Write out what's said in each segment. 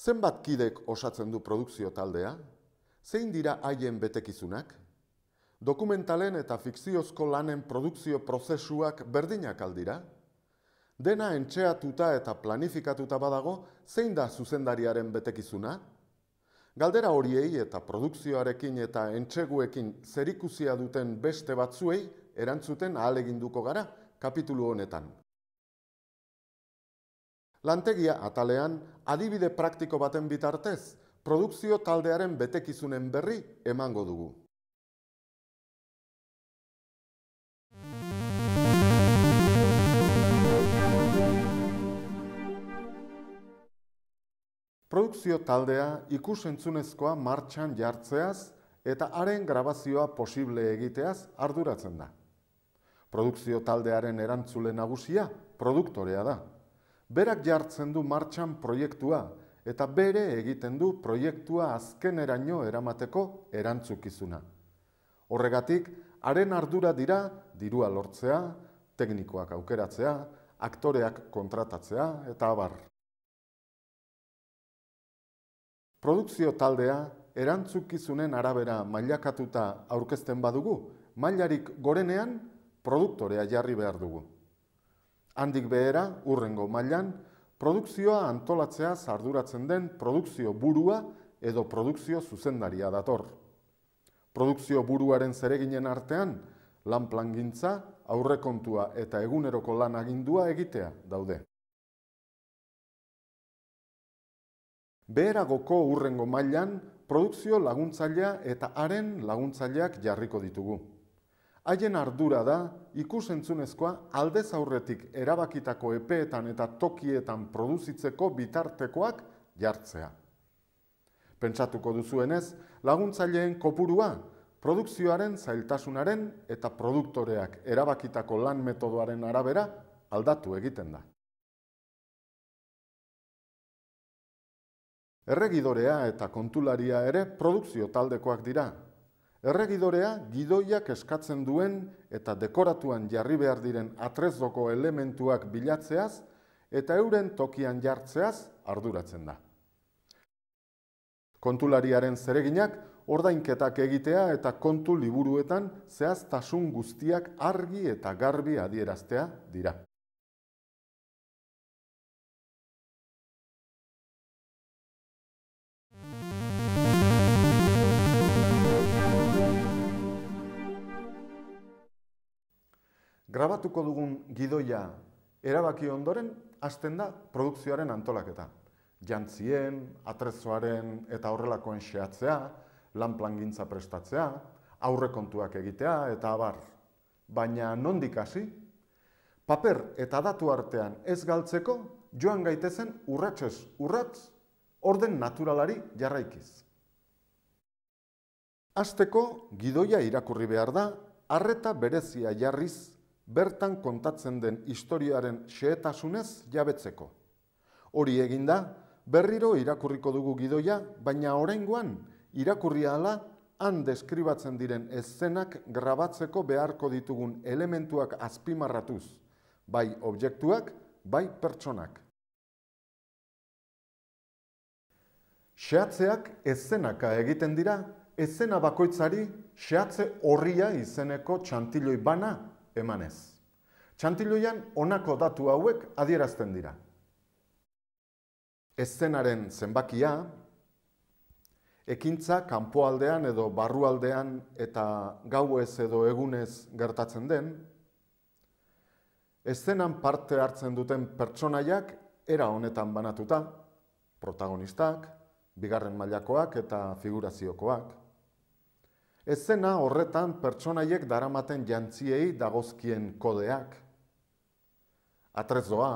Zenbat kidek osatzen du produkzio taldea? Zein dira haien betekizunak? Dokumentalen eta fikziozko lanen produkzio prozesuak berdinak aldira? Dena entxeatuta eta planifikatuta badago, zein da zuzendariaren betekizuna? Galdera horiei eta produkzioarekin eta entxeguekin zerikuzia duten beste batzuei erantzuten ahaleginduko gara kapitulu honetan. Lantegia atalean, adibide praktiko baten bitartez, produkzio taldearen betekizunen berri emango dugu. Produkzio taldea ikusentzunezkoa martxan jartzeaz eta haren grabazioa posible egiteaz arduratzen da. Produkzio taldearen erantzule nagusia produktorea da. Berak jartzen du martxan proiektua, eta bere egiten du proiektua azken eraino eramateko erantzukizuna. Horregatik, haren ardura dira dirua lortzea, teknikoak aukeratzea, aktoreak kontratatzea, eta abar. Produkzio taldea, erantzukizunen arabera mailakatuta aurkezten badugu, mailarik gorenean, produktorea jarri behar dugu. Handik behera, urrengo mailan, produkzioa antolatzea zarduratzen den produkzio burua edo produkzio zuzendaria dator. Produkzio buruaren zereginen artean, lan plangintza, aurrekontua eta eguneroko lan agindua egitea daude. Beheragoko urrengo mailan, produkzio laguntzailea eta haren laguntzaileak jarriko ditugu. Haien ardura da ikusentzunezkoa aldez aurretik erabakitako epeetan eta tokietan produzitzeko bitartekoak jartzea. Pentsatuko duzuenez, laguntzaileen kopurua, produkzioaren, zailtasunaren eta produktoreak erabakitako lan metodoaren arabera aldatu egiten da. Erregidorea eta kontularia ere produkzio taldekoak dira, Erregidorea gidoiak eskatzen duen eta dekoratuan jarri behar diren atrezdoko elementuak bilatzeaz eta euren tokian jartzeaz arduratzen da. Kontulariaren zereginak ordainketak egitea eta kontu liburuetan zehaztasun guztiak argi eta garbi adieraztea dira. grabatuko dugun gidoia erabaki ondoren, hasten da produkzioaren antolaketa. Jantzien, atrezoaren eta horrelakoen xeatzea, lanplangintza prestatzea, aurrekontuak egitea eta abar. Baina nondik hasi? Paper eta datu artean ez galtzeko, joan gaitezen urratxez urratz, orden naturalari jarraikiz. Azteko, gidoia irakurri behar da, arreta berezia jarriz bertan kontatzen den historiaren xehetasunez jabetzeko. Hori eginda, berriro irakurriko dugu gidoia, baina oraingoan irakurria ala han deskribatzen diren eszenak grabatzeko beharko ditugun elementuak azpimarratuz, bai objektuak, bai pertsonak. Seatzeak eszenaka egiten dira, eszena bakoitzari xehatze horria izeneko txantiloi bana emanez. Txantiloian onako datu hauek adierazten dira. Eszenaren zenbakia, ekintza kanpoaldean edo barrualdean eta gauez edo egunez gertatzen den, eszenan parte hartzen duten pertsonaiak era honetan banatuta, protagonistak, bigarren mailakoak eta figuraziokoak, ezena horretan pertsonaiek daramaten jantziei dagozkien kodeak. Atrezoa,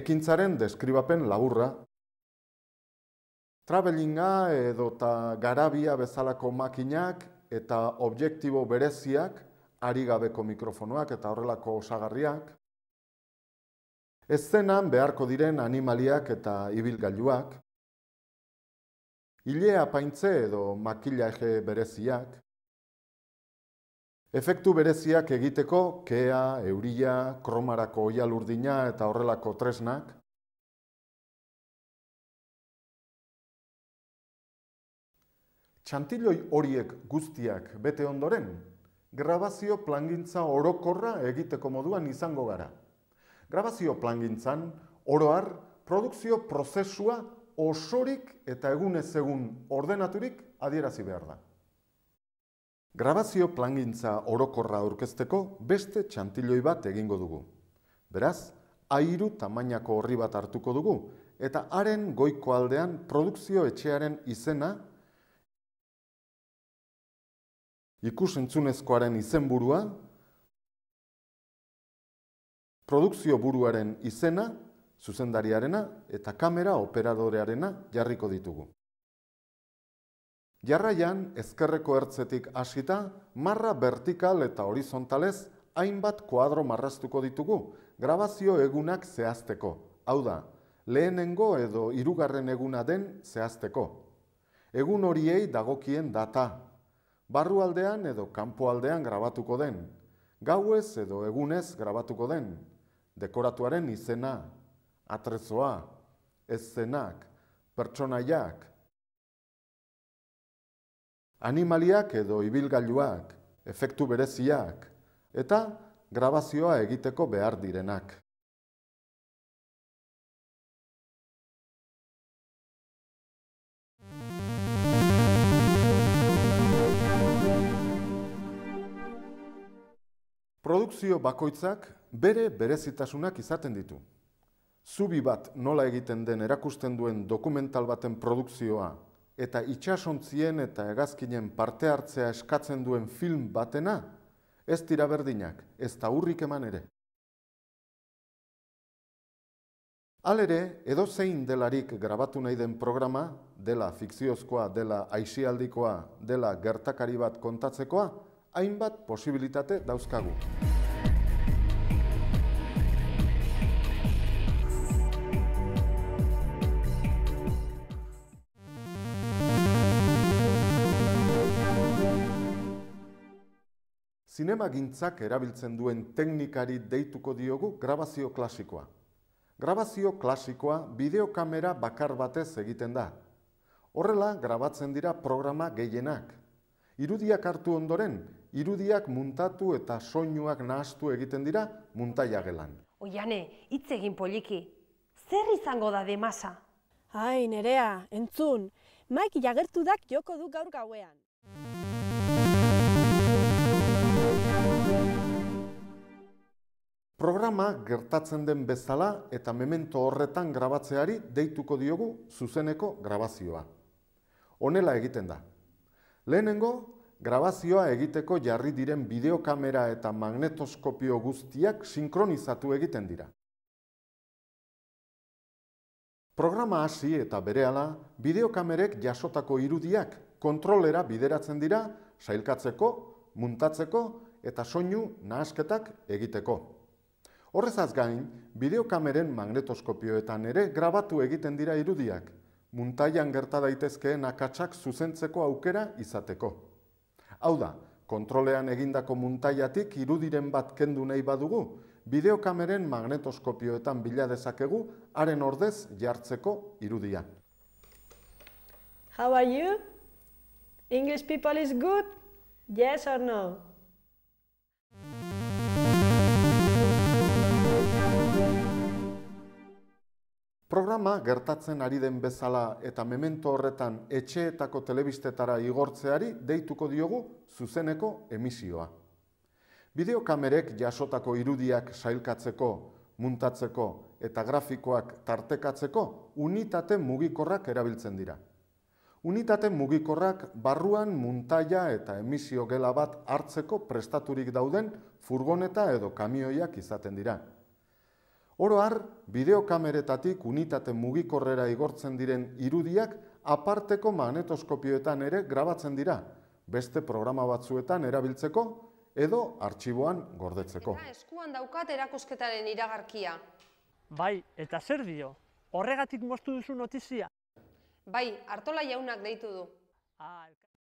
ekintzaren deskribapen laburra, Travelinga edota garabia bezalako makinak eta objektibo bereziak, ari gabeko mikrofonoak eta horrelako osagarriak. Ezzenan beharko diren animaliak eta ibilgailuak hilea paintze edo makila ege bereziak, efektu bereziak egiteko kea, euria, kromarako oial eta horrelako tresnak, Txantiloi horiek guztiak bete ondoren, grabazio plangintza orokorra egiteko moduan izango gara. Grabazio plangintzan, oroar, produkzio prozesua osorik eta egunez egun ordenaturik adierazi behar da. Grabazio plangintza orokorra aurkezteko beste txantiloi bat egingo dugu. Beraz, airu tamainako horri bat hartuko dugu, eta haren goiko aldean produkzio etxearen izena, ikusentzunezkoaren izenburua, produkzio buruaren izena, zuzendariarena eta kamera operadorearena jarriko ditugu. Jarraian, ezkerreko ertzetik hasita, marra vertikal eta horizontalez hainbat kuadro marraztuko ditugu, grabazio egunak zehazteko, hau da, lehenengo edo hirugarren eguna den zehazteko. Egun horiei dagokien data, barrualdean edo kanpoaldean grabatuko den, gauez edo egunez grabatuko den, dekoratuaren izena, atrezoa, eszenak, pertsonaiak, animaliak edo ibilgailuak, efektu bereziak, eta grabazioa egiteko behar direnak. Produkzio bakoitzak bere berezitasunak izaten ditu zubi bat nola egiten den erakusten duen dokumental baten produkzioa eta itxasontzien eta egazkinen parte hartzea eskatzen duen film batena, ez dira berdinak, ez da hurrik eman ere. Halere, edo zein delarik grabatu nahi den programa, dela fikziozkoa, dela aisialdikoa, dela gertakari bat kontatzekoa, hainbat posibilitate dauzkagu. Zinema gintzak erabiltzen duen teknikari deituko diogu grabazio klasikoa. Grabazio klasikoa bideokamera bakar batez egiten da. Horrela grabatzen dira programa gehienak. Irudiak hartu ondoren, irudiak muntatu eta soinuak nahastu egiten dira muntaia Oiane, hitz egin poliki, zer izango da demasa? Ai, nerea, entzun, maik jagertu dak joko du gaur gauean. Programa gertatzen den bezala eta memento horretan grabatzeari deituko diogu zuzeneko grabazioa. Honela egiten da. Lehenengo, grabazioa egiteko jarri diren bideokamera eta magnetoskopio guztiak sinkronizatu egiten dira. Programa hasi eta berehala, bideokamerek jasotako irudiak kontrolera bideratzen dira sailkatzeko, muntatzeko eta soinu nahasketak egiteko. Horrezaz gain, bideokameren magnetoskopioetan ere grabatu egiten dira irudiak, muntaian gerta daitezkeen akatsak zuzentzeko aukera izateko. Hau da, kontrolean egindako muntaiatik irudiren bat kendu nahi badugu, bideokameren magnetoskopioetan bila dezakegu, haren ordez jartzeko irudian. How are you? English people is good? Yes or no? Programa gertatzen ari den bezala eta memento horretan etxeetako telebistetara igortzeari deituko diogu zuzeneko emisioa. Bideokamerek jasotako irudiak sailkatzeko, muntatzeko eta grafikoak tartekatzeko unitate mugikorrak erabiltzen dira. Unitate mugikorrak barruan muntaia eta emisio gela bat hartzeko prestaturik dauden furgoneta edo kamioiak izaten dira, Oroar, bideokameretatik unitate mugikorrera igortzen diren irudiak aparteko magnetoskopioetan ere grabatzen dira, beste programa batzuetan erabiltzeko edo artxiboan gordetzeko. Eta eskuan daukat erakusketaren iragarkia. Bai, eta zer dio? Horregatik moztu duzu notizia? Bai, hartola jaunak deitu du. Ah,